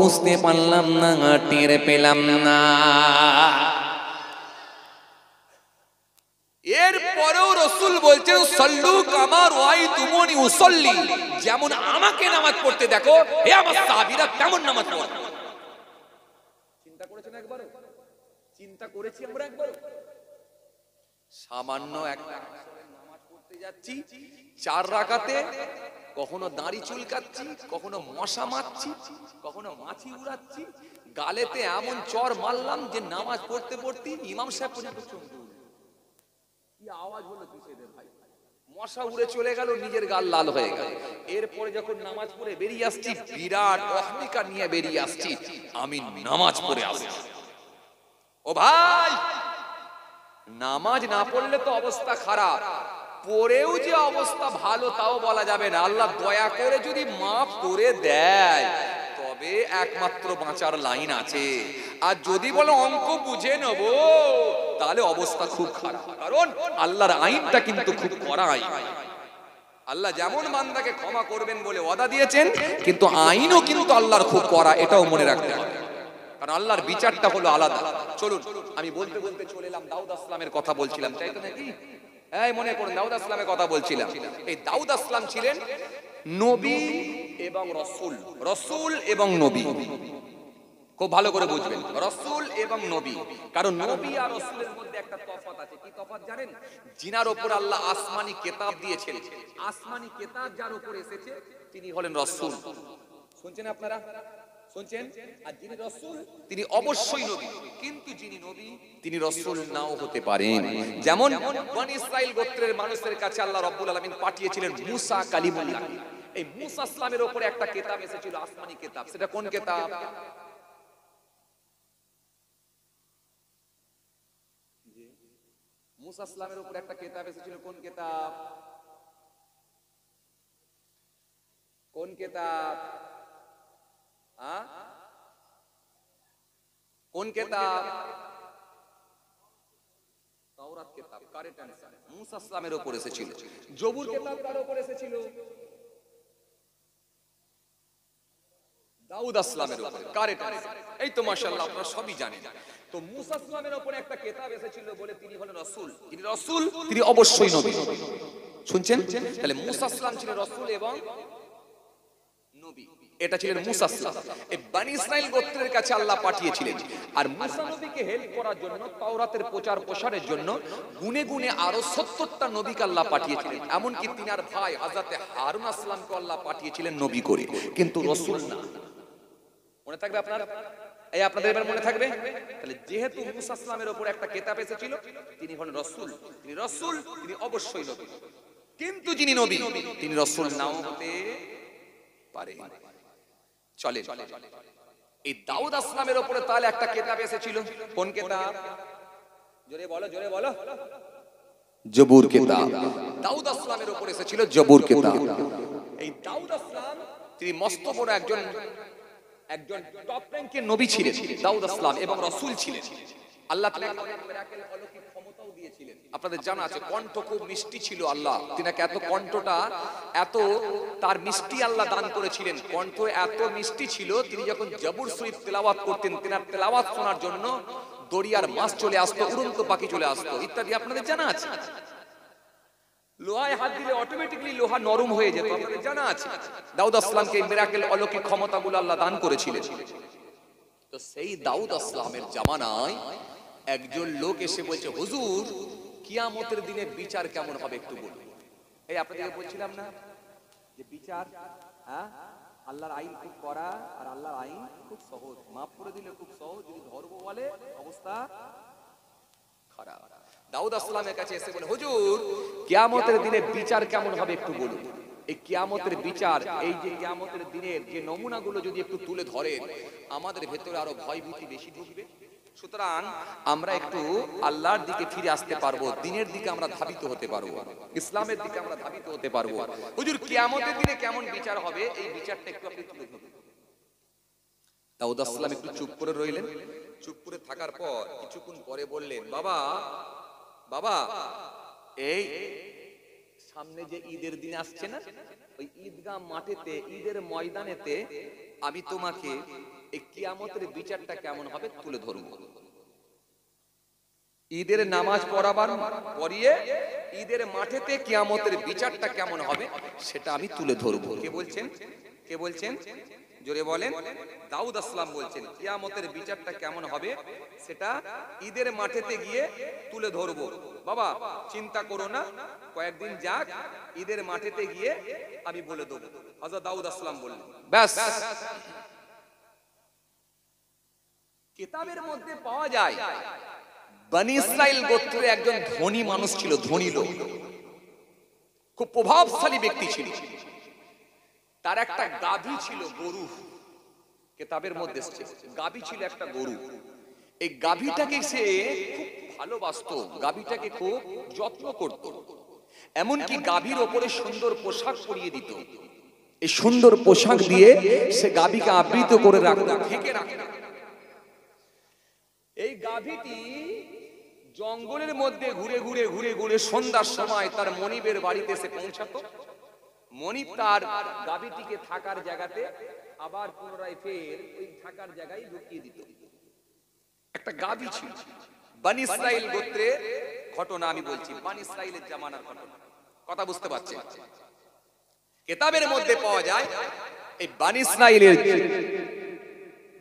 S1: বুঝতে পারলাম না টের পেলাম না এর পরেও রসুল বলছেন সল্লু কামার ওয়াই তুমনি উসল্লি যেমন আমাকে নামাজ পড়তে দেখো হে আমার সাহাবিরা তেমন নামাজ পড়ো একবারও চিন্তা করেছি আমরা একবারও সামান্য চার রাখাতে কখনো চুলকাচ্ছি কখনো মশা মারছি কখনো মাছি উড়াচ্ছি গালেতে এমন চর মারলাম যে নামাজ পড়তে পড়তে ইমাম সাহেব পর্যন্ত আওয়াজ হলো ভাই মশা উড়ে চলে গেল নিজের গাল লাল হয়ে গেল এরপরে যখন নামাজ পড়ে বেরিয়ে আসছি বিরাট অহমিকা নিয়ে বেরিয়ে আসছি আমি নামাজ পড়ে আসছি ও ভাই নামাজ না পড়লে তো অবস্থা খারাপ পরেও যে অবস্থা ভালো তাও বলা যাবে না আল্লাহ দয়া করে যদি মাফ করে দেয় তবে একমাত্র বাঁচার লাইন আছে আর যদি বলো অঙ্ক বুঝে নেব তাহলে অবস্থা খুব খারাপ কারণ আল্লাহর আইনটা কিন্তু খুব কড়া আইন আল্লাহ যেমন মান্দাকে ক্ষমা করবেন বলে ওয়াদা দিয়েছেন কিন্তু আইনও কিন্তু আল্লাহর খুব করা এটাও মনে রাখতে হবে কারণ আল্লাহর বিচারটা হলো আলাদা চলুন আমি বলতে বলতে চলে এলাম দাউদ আসলামের কথা বলছিলাম তাই তো নাকি এই মনে করুন দাউদ আসলামের কথা বলছিলাম এই দাউদ আসলাম ছিলেন নবী এবং রসুল রসুল এবং নবী খুব ভালো করে বুঝবেন রসুল এবং নবী কারণ নবী আর রসুলের মধ্যে একটা তফাত আছে কি তফাত জানেন জিনার ওপর আল্লাহ আসমানি কেতাব দিয়েছেন আসমানি কেতাব যার উপর এসেছে তিনি হলেন রসুল শুনছেন আপনারা শুনছেন আর যিনি রসুল তিনি অবশ্যই নবী কিন্তু যিনি নবী তিনি রসুল নাও হতে পারেন যেমন বন ইসরাইল গোত্রের মানুষের কাছে আল্লাহ রব্বুল আলমিন পাঠিয়েছিলেন মুসা কালিমুল্লাহ এই মুসা ইসলামের ওপরে একটা কেতাব এসেছিল আসমানি কেতাব সেটা কোন কেতাব মুসা ইসলামের উপর একটা কেতাব এসেছিল কোন কেতাব কোন কেতাব কোন কেতাব তাওরাত কেতাব উপর এসেছিল জবুর কেতাব কার উপর এসেছিল দাউদ আসলামের এই তো মাশাআল্লাহ আপনারা সবই জানেন তো মুসা একটা কেতাব এসেছিল বলে তিনি হলেন রাসূল তিনি রাসূল তিনি অবশ্যই নবী শুনছেন তাহলে মুসা ছিলেন রাসূল এবং এটা ছিলেন মুসাসলা এই বানি ইসরাইল গোত্রের কাছে আল্লাহ পাঠিয়েছিলেন আর মুসা নবীকে হেল্প করার জন্য তাওরাতের প্রচার প্রসারের জন্য গুনে গুনে আরো সত্তরটা নবীকে আল্লাহ পাঠিয়েছিলেন এমনকি তিনার ভাই হাজাতে হারুন আসলামকে আল্লাহ পাঠিয়েছিলেন নবী করে কিন্তু রসুল না মনে থাকবে আপনার এই আপনাদের এবার মনে থাকবে তাহলে যেহেতু মুসা আসলামের ওপর একটা কেতাব এসেছিল তিনি হলেন রসুল তিনি রসুল তিনি অবশ্যই নবী কিন্তু যিনি নবী তিনি রসুল নাও হতে পারে চলে এই দাউদ আসলামের উপরে তাহলে একটা কেতাব এসেছিল কোন কেতাব জোরে বলো জোরে বলো জবুর কেতাব দাউদ আসলামের উপরে এসেছিল জবুর কেতাব এই দাউদ আসলাম তিনি মস্ত বড় একজন একজন টপ র্যাঙ্কের নবী ছিলেন দাউদ আসলাম এবং রসুল ছিলেন আল্লাহ তাআলা অলৌকিক আপনাদের জানা আছে কণ্ঠ খুব মিষ্টি ছিল আল্লাহ তিনি এত কণ্ঠটা এত তার মিষ্টি আল্লাহ দান করেছিলেন কণ্ঠ এত মিষ্টি ছিল তিনি যখন জবুর শরীফ তেলাওয়াত করতেন তিনার তেলাওয়াত শোনার জন্য দরিয়ার মাছ চলে আসতো উড়ন্ত পাখি চলে আসতো ইত্যাদি আপনাদের জানা আছে লোহায় হাত দিলে অটোমেটিকলি লোহা নরম হয়ে যেত আপনাদের জানা আছে দাউদ আসলামকে মেরাকেল অলৌকিক ক্ষমতাগুলো আল্লাহ দান করেছিলেন তো সেই দাউদ আসলামের জামানায় একজন লোক এসে বলছে হুজুর কিয়ামতের দিনে বিচার কেমন হবে একটু বলুন এই আপনাদেরকে বলছিলাম না যে বিচার হ্যাঁ আল্লাহর আইন খুব করা আর আল্লাহর আইন খুব সহজ মাফ করে দিলে খুব সহজ যদি ধর্ম বলে অবস্থা খারাপ দাউদ আসলামের কাছে এসে বলে হুজুর কিয়ামতের দিনে বিচার কেমন হবে একটু বলুন এই কিয়ামতের বিচার এই যে কিয়ামতের দিনের যে নমুনাগুলো যদি একটু তুলে ধরেন আমাদের ভেতরে আরো ভয়ভীতি বেশি ঢুকবে সুতরাং আমরা একটু আল্লাহর দিকে ফিরে আসতে পারবো দিনের দিকে আমরা ধাবিত হতে পারবো ইসলামের দিকে আমরা ধাবিত হতে পারবো হুজুর কিয়ামতের দিনে কেমন বিচার হবে এই বিচারটা একটু আপনি তুলে ধরুন একটু চুপ করে রইলেন চুপ করে থাকার পর কিছুক্ষণ পরে বললেন বাবা বাবা এই সামনে যে ঈদের দিন আসছে না ওই ঈদগাহ মাঠেতে ঈদের ময়দানেতে আমি তোমাকে এই কিয়ামতের বিচারটা কেমন হবে তুলে ধরব ঈদের নামাজ পড়াবার পড়িয়ে ঈদের মাঠেতে কিয়ামতের বিচারটা কেমন হবে সেটা আমি তুলে ধরব কে বলছেন কে বলছেন জোরে বলেন দাউদ আসলাম বলছেন কিয়ামতের বিচারটা কেমন হবে সেটা ঈদের মাঠেতে গিয়ে তুলে ধরব বাবা চিন্তা করো না কয়েকদিন যাক ঈদের মাঠেতে গিয়ে আমি বলে দেবো হজরত দাউদ আসলাম বললেন ব্যাস কেতাবের মধ্যে পাওয়া যায় বনি ইসরাইল গোত্রের একজন ধনী মানুষ ছিল ধনী লোক খুব প্রভাবশালী ব্যক্তি ছিল তার একটা গাভী ছিল গরু কেতাবের মধ্যে এসছে গাভী ছিল একটা গরু এই গাভীটাকে সে খুব ভালোবাসত গাভীটাকে খুব যত্ন করত এমনকি গাভীর ওপরে সুন্দর পোশাক পরিয়ে দিত এই সুন্দর পোশাক দিয়ে সে গাভীকে আবৃত করে রাখত ঢেকে রাখত এই গাভীটি জঙ্গলের মধ্যে ঘুরে ঘুরে ঘুরে ঘুরে সন্ধ্যার সময় তার মনিবের বাড়িতে এসে পৌঁছাতো মনিব তার গাভীটিকে থাকার জায়গাতে আবার পুনরায় ফের ওই থাকার জায়গায় ঢুকিয়ে দিত একটা গাভী ছিল বান ইসরাইল গোত্রের ঘটনা আমি বলছি বান ইসরাইলের জামানার ঘটনা কথা বুঝতে পারছেন কেতাবের মধ্যে পাওয়া যায় এই বান ইসরাইলের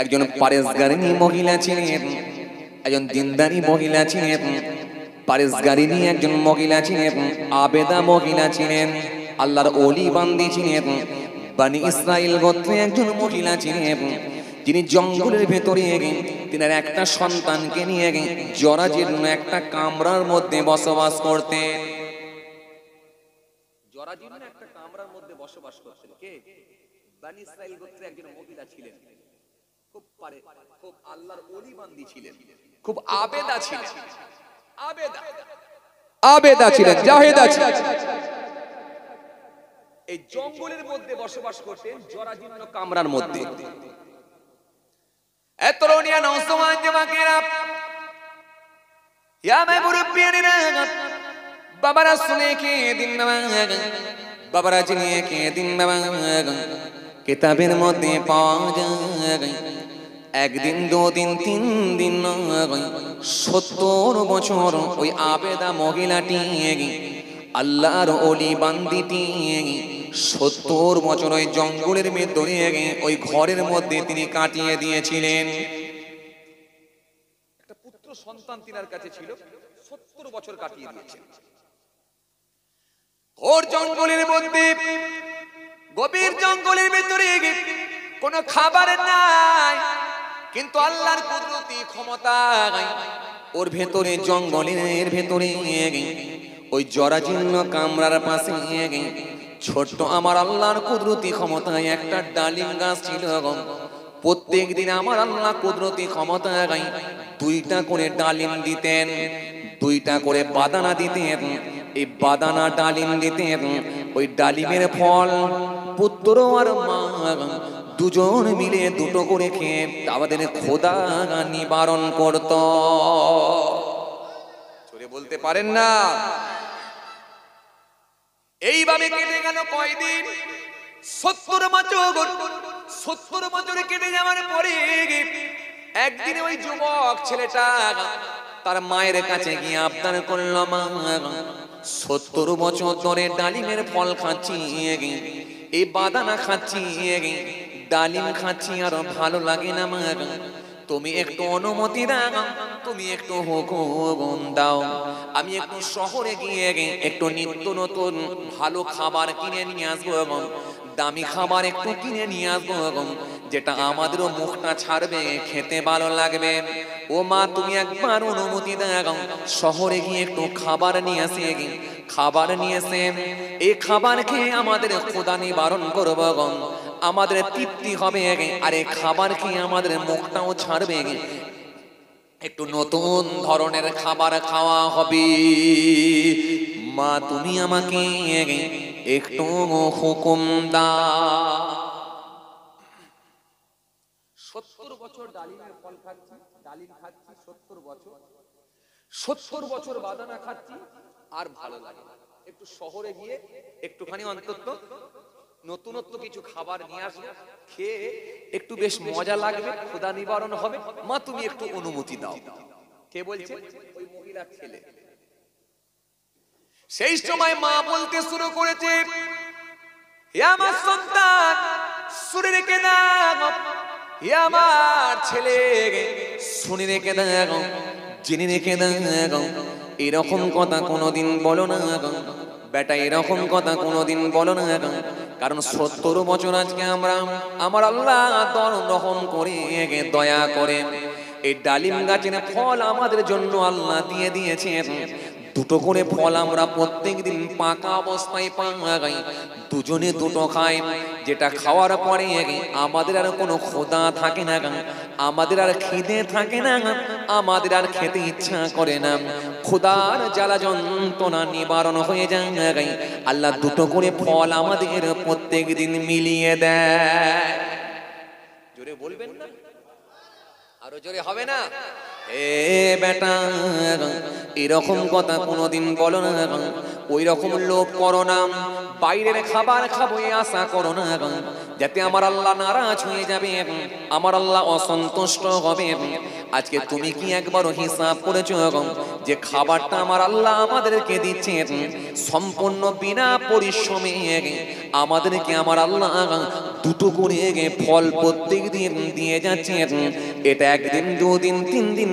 S1: একজন পারেশগারিনী মহিলা ছিলেন একজন দিনদারি মহিলা ছিলেন পারেশগারিনী একজন মহিলা ছিলেন আবেদা মহিলা ছিলেন আল্লাহর অলি বান্দি ছিলেন বানি ইসরায়েল গোত্রে একজন মহিলা ছিলেন তিনি জঙ্গলের ভেতরে তিনার একটা সন্তানকে নিয়ে জরাজীর্ণ একটা কামরার মধ্যে বসবাস করতেন জরাজীর্ণ একটা কামরার মধ্যে বসবাস করতেন কে বানি ইসরায়েল গোত্রে একজন মহিলা ছিলেন খুব পারে খুব আল্লাহর ছিলেন খুব আবেদা ছিলেন আবেদা আবেদা ছিলেন জাহেদা ছিলেন এই জঙ্গলের মধ্যে বসবাস করতেন জরাজীর্ণ কামরার মধ্যে নওসমান জামাকেরা ইয়া বাবারা শুনে কে দিন বাবারা জেনে কে দিন বাবা কিতাবের মধ্যে পাওয়া যায় একদিন দুদিন তিন দিন সত্তর বছর ওই আবেদা মহিলাটি আল্লাহর অলি বান্দিটি সত্তর বছর ওই জঙ্গলের মেয়ে দড়িয়ে ওই ঘরের মধ্যে তিনি কাটিয়ে দিয়েছিলেন একটা পুত্র সন্তান তিনার কাছে ছিল সত্তর বছর কাটিয়ে দিয়েছেন ঘোর জঙ্গলের মধ্যে গভীর জঙ্গলের ভেতরে কোনো খাবার নাই কিন্তু আল্লাহর কুদরতি ক্ষমতা ওর ভেতরে জঙ্গলের ভেতরে ওই জরাজীর্ণ কামরার পাশে ছোট্ট আমার আল্লাহর কুদরতি ক্ষমতায় একটা ডালিম গাছ ছিল প্রত্যেক দিন আমার আল্লাহ কুদরতি ক্ষমতায় দুইটা করে ডালিম দিতেন দুইটা করে বাদানা দিতেন এই বাদানা ডালিম দিতেন ওই ডালিমের ফল পুত্র আর মা দুজন মিলে দুটো করে খেয়ে আমাদের খোদা নিবারণ করত বলতে পারেন না এইভাবে কেটে গেল কয়দিন সত্তর বছর সত্তর বছরে কেটে যাওয়ার পরে একদিন ওই যুবক ছেলেটা তার মায়ের কাছে গিয়ে আবদার করল মা সত্তর বছর ধরে ডালিমের ফল খাচ্ছি এই বাদানা খাচ্ছি ডালিম খাচ্ছি আর ভালো লাগে না আমার তুমি একটু অনুমতি দাও তুমি একটু হুকুম দাও আমি একটু শহরে গিয়ে একটু নিত্য নতুন ভালো খাবার কিনে নিয়ে আসবো এবং দামি খাবার একটু কিনে নিয়ে আসবো এবং যেটা আমাদেরও মুখটা ছাড়বে খেতে ভালো লাগবে ও মা তুমি একবার অনুমতি দাও শহরে গিয়ে একটু খাবার নিয়ে আসি গে খাবার নিয়ে এসে এই খাবার খেয়ে আমাদের খোদা নিবারণ করবো আমাদের তৃপ্তি হবে আরে খাবার খেয়ে আমাদের মুখটাও ছাড়বে একটু নতুন ধরনের খাবার খাওয়া হবে মা তুমি আমাকে একটু হুকুম দা সত্তর বছর ডালিমের ফল খাচ্ছি ডালিম খাচ্ছি সত্তর বছর সত্তর বছর বাদানা খাচ্ছি আর ভালো লাগে একটু শহরে গিয়ে একটুখানি অন্তত নতুনত্ব কিছু খাবার নিয়ে আসবে খেয়ে একটু বেশ মজা লাগবে খোদা নিবারণ হবে মা তুমি একটু অনুমতি দাও কে বলছে ওই মহিলার ছেলে সেই সময় মা বলতে শুরু করেছে হে আমার সন্তান শুনে রেখে দাও হে আমার ছেলে শুনে রেখে দাও জেনে রেখে দাও এরকম কথা কোনোদিন বলো না বেটা এরকম কথা কোনোদিন বলো না কারণ সত্তর বছর আজকে আমরা আমার আল্লাহ দল গ্রহণ করে দয়া করে এই ডালিম গাছের ফল আমাদের জন্য আল্লাহ দিয়ে দিয়েছেন দুটো করে ফল আমরা প্রত্যেক দিন পাকা অবস্থায় পাই দুজনে দুটো খাই যেটা খাওয়ার পরে আমাদের আর কোনো খোদা থাকে না আমাদের আর খিদে থাকে না আমাদের আর খেতে ইচ্ছা করে না খোদার জ্বালা যন্ত্রণা নিবারণ হয়ে যায় আল্লাহ দুটো করে ফল আমাদের প্রত্যেক দিন মিলিয়ে দেয় জোরে বলবেন না আরো জোরে হবে না এ বেটা এরকম কথা কোনোদিন বলো না ওই রকম লোভ করো না বাইরের খাবার খাবো আশা করো না যাতে আমার আল্লাহ নারাজ হয়ে যাবে আমার আল্লাহ অসন্তুষ্ট হবে আজকে তুমি কি একবারও হিসাব করেছো যে খাবারটা আমার আল্লাহ আমাদেরকে দিচ্ছে সম্পূর্ণ বিনা পরিশ্রমে আমাদেরকে আমার আল্লাহ দুটো করে ফল প্রত্যেক দিন দিয়ে যাচ্ছে এটা একদিন দুদিন তিন দিন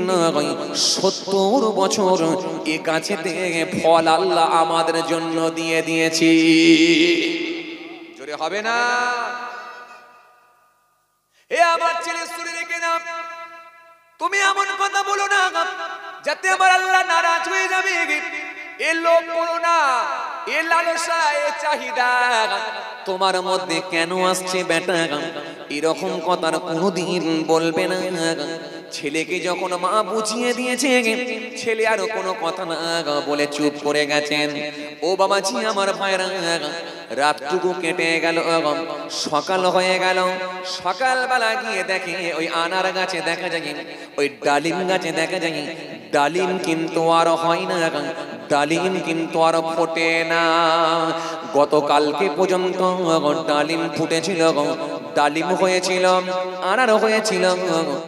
S1: সত্তর বছর এ ফল আল্লাহ আমাদের জন্য দিয়ে দিয়েছি জোরে হবে না এ আমার ছেলে রেখে তুমি এমন কথা বলো না যাতে আমার আল্লাহ নারাজ হয়ে যাবে এ লোক করো না এ লালসা এ চাহিদা তোমার মধ্যে কেন আসছে বেটা এরকম কথার কোনদিন বলবে না ছেলেকে যখন মা বুঝিয়ে দিয়েছে ছেলে আরো কোনো কথা না বলে চুপ করে গেছেন ও বাবা ছি আমার ভাইরা রাতটুকু কেটে গেল সকাল হয়ে গেল সকালবেলা গিয়ে দেখে ওই আনার গাছে দেখা যায় ওই ডালিম গাছে দেখা যায় ডালিম কিন্তু আর হয় না ডালিম কিন্তু আর ফোটে না গতকালকে পর্যন্ত ডালিম ফুটেছিল ডালিম হয়েছিল আনার হয়েছিল